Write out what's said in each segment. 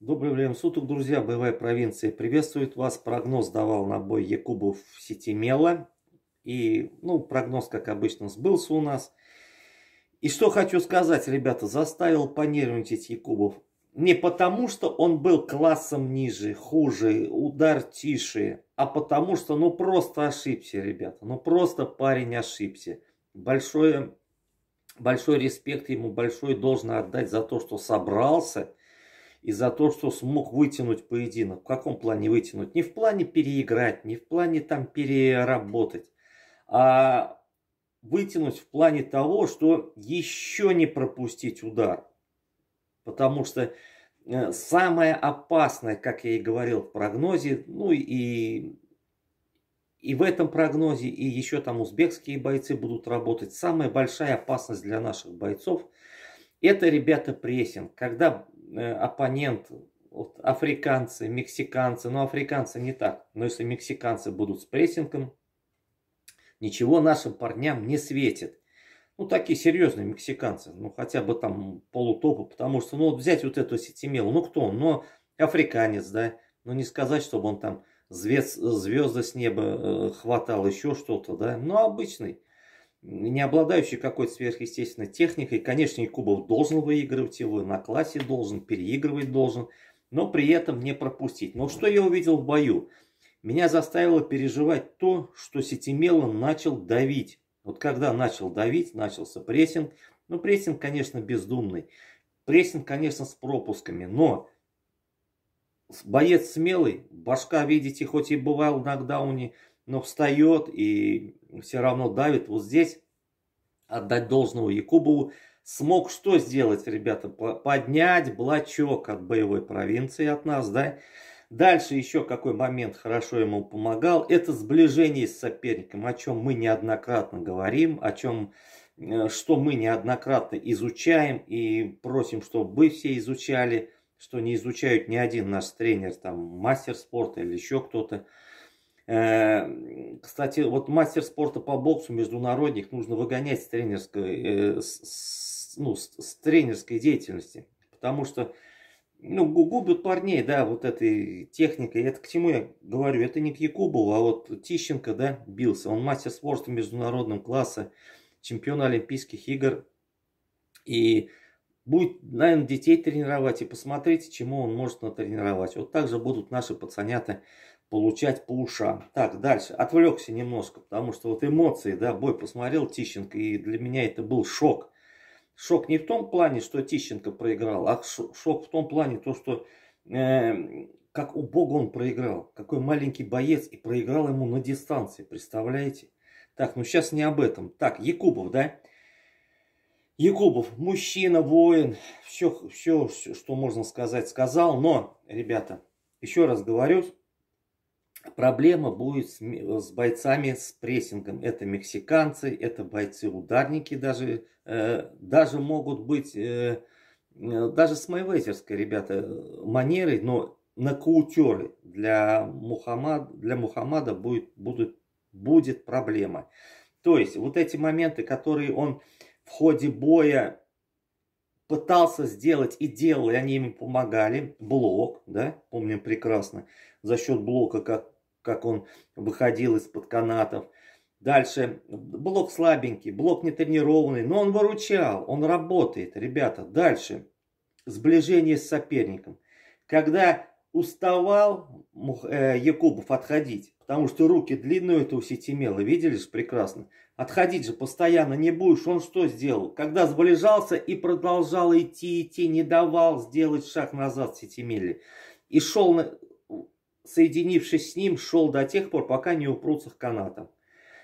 Доброе время суток, друзья. БВ провинции приветствует вас. Прогноз давал на бой Якубов в сети Мела. И, ну, прогноз, как обычно, сбылся у нас. И что хочу сказать, ребята, заставил понервничать Якубов. Не потому, что он был классом ниже, хуже, удар тише, а потому что, ну, просто ошибся, ребята. Ну, просто парень ошибся. Большое, большой респект ему, большой должен отдать за то, что собрался – и за то, что смог вытянуть поединок. В каком плане вытянуть? Не в плане переиграть, не в плане там переработать, а вытянуть в плане того, что еще не пропустить удар. Потому что э, самое опасное, как я и говорил в прогнозе, ну и, и в этом прогнозе, и еще там узбекские бойцы будут работать, самая большая опасность для наших бойцов – это, ребята, прессинг. Когда Э, оппонент, вот африканцы, мексиканцы, но ну, африканцы не так. Но если мексиканцы будут с прессингом, ничего нашим парням не светит. Ну, такие серьезные мексиканцы, ну, хотя бы там полутопы, потому что, ну, вот взять вот эту Сетимелу, ну, кто он? Ну, африканец, да, но ну, не сказать, чтобы он там звезд, звезды с неба э, хватал, еще что-то, да, но ну, обычный не обладающий какой-то сверхъестественной техникой, конечно, Якубов должен выигрывать его, на классе должен, переигрывать должен, но при этом не пропустить. Но что я увидел в бою? Меня заставило переживать то, что Сетимело начал давить. Вот когда начал давить, начался прессинг. Ну, прессинг, конечно, бездумный. Прессинг, конечно, с пропусками, но боец смелый, башка, видите, хоть и бывал на нокдауне, но встает и все равно давит. Вот здесь отдать должного Якубову смог что сделать, ребята? Поднять блочок от боевой провинции от нас, да? Дальше еще какой момент хорошо ему помогал, это сближение с соперником, о чем мы неоднократно говорим, о чем, э, что мы неоднократно изучаем и просим, чтобы вы все изучали, что не изучают ни один наш тренер, там, мастер спорта или еще кто-то. Э, кстати, вот мастер спорта по боксу международник нужно выгонять с тренерской, э, с, ну, с, с тренерской деятельности. Потому что ну, губят парней, да, вот этой техникой. Это к чему я говорю? Это не к Якубову, а вот Тищенко, да, бился. Он мастер спорта международного класса, чемпион Олимпийских игр. И Будет, наверное, детей тренировать и посмотрите, чему он может натренировать. Вот так же будут наши пацанята получать по ушам. Так, дальше. Отвлекся немножко, потому что вот эмоции, да, бой посмотрел Тищенко, и для меня это был шок. Шок не в том плане, что Тищенко проиграл, а шок в том плане, то, что э, как убого он проиграл. Какой маленький боец, и проиграл ему на дистанции, представляете? Так, ну сейчас не об этом. Так, Якубов, да? Якубов, мужчина, воин, все, все, все, что можно сказать, сказал. Но, ребята, еще раз говорю, проблема будет с, с бойцами с прессингом. Это мексиканцы, это бойцы-ударники, даже, э, даже могут быть, э, даже с майвейзерской, ребята, манерой, но нокаутеры для, Мухаммад, для Мухаммада будет, будет, будет проблема. То есть, вот эти моменты, которые он ходе боя пытался сделать и делал, и они им помогали. Блок, да, помним прекрасно, за счет блока, как, как он выходил из-под канатов. Дальше, блок слабенький, блок нетренированный, но он выручал, он работает, ребята. Дальше, сближение с соперником. Когда уставал э, Якубов отходить, потому что руки длинную это у сети мела, видели же прекрасно. Отходить же постоянно не будешь, он что сделал? Когда сближался и продолжал идти, идти, не давал сделать шаг назад Сетимели. И шел, соединившись с ним, шел до тех пор, пока не упрутся к канатам.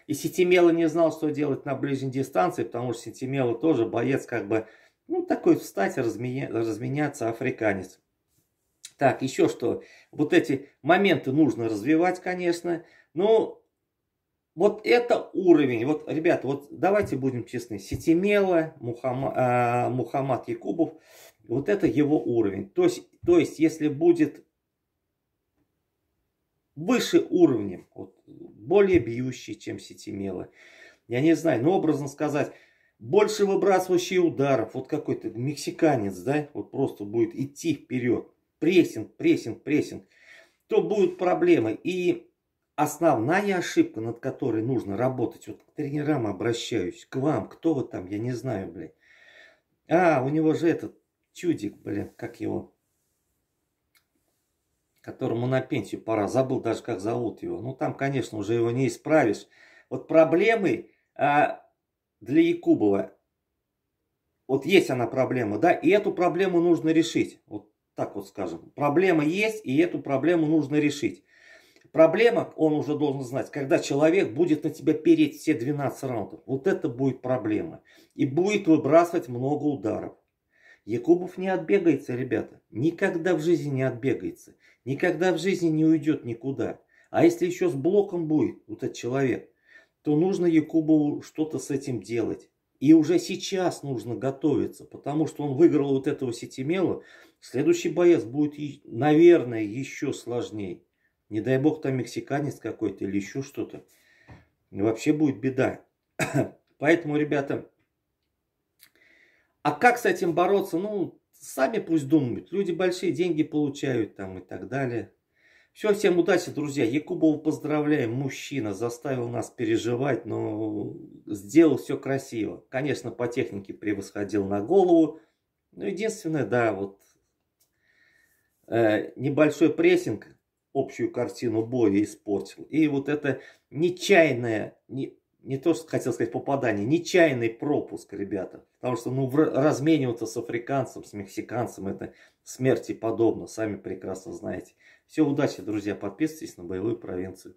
И Сетимела не знал, что делать на ближней дистанции, потому что Сетимела тоже боец как бы, ну такой встать, разменя... разменяться, африканец. Так, еще что. Вот эти моменты нужно развивать, конечно. Но ну, вот это уровень. Вот, ребята, вот давайте будем честны. Сетимела, а, Мухаммад, э, Якубов, вот это его уровень. То есть, то есть если будет выше уровнем, вот, более бьющий, чем Сетимела, я не знаю, но образно сказать, больше выбрасывающий ударов, вот какой-то мексиканец, да, вот просто будет идти вперед прессинг, прессинг, прессинг, то будут проблемы. И основная ошибка, над которой нужно работать, вот к тренерам обращаюсь, к вам, кто вы там, я не знаю, блин. А, у него же этот чудик, блин, как его, которому на пенсию пора, забыл даже, как зовут его. Ну, там, конечно, уже его не исправишь. Вот проблемы а, для Якубова, вот есть она проблема, да, и эту проблему нужно решить. Вот так вот скажем, проблема есть, и эту проблему нужно решить. Проблема, он уже должен знать, когда человек будет на тебя переть все 12 раундов. Вот это будет проблема. И будет выбрасывать много ударов. Якубов не отбегается, ребята. Никогда в жизни не отбегается. Никогда в жизни не уйдет никуда. А если еще с блоком будет вот этот человек, то нужно Якубову что-то с этим делать. И уже сейчас нужно готовиться, потому что он выиграл вот этого Сетимела. Следующий боец будет, наверное, еще сложнее. Не дай бог там мексиканец какой-то или еще что-то. Вообще будет беда. Поэтому, ребята, а как с этим бороться? Ну, сами пусть думают. Люди большие деньги получают там и так далее. Все, всем удачи, друзья. Якубову поздравляем. Мужчина заставил нас переживать, но сделал все красиво. Конечно, по технике превосходил на голову. Но единственное, да, вот э, небольшой прессинг общую картину боя испортил. И вот это нечаянное, не, не то, что хотел сказать попадание, нечаянный пропуск, ребята. Потому что ну, размениваться с африканцем, с мексиканцем, это смерти подобно, сами прекрасно знаете. Все, удачи, друзья, подписывайтесь на боевую провинцию.